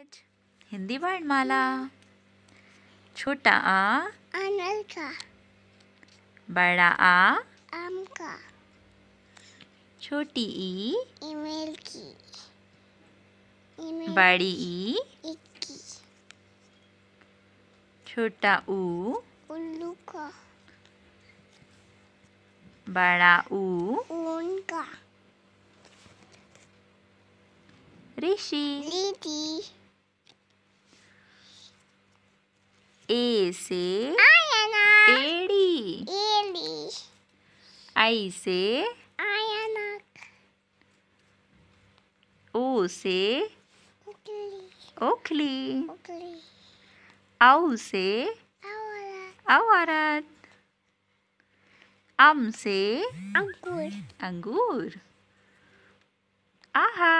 Language Hindi वर्णमाला छोटा आ अनल का बड़ा आ आम का छोटी ई ईमेल की बड़ी ई इक्की छोटा ऊ उल्लू का बड़ा ऊ ऊन का ऋषि A say Ayana. Eri. Eri. I say Ayanak. O say Oakley. Oakley. Oakley. Au say Awarat. Awarat. Am say Angur. Angur. Aha.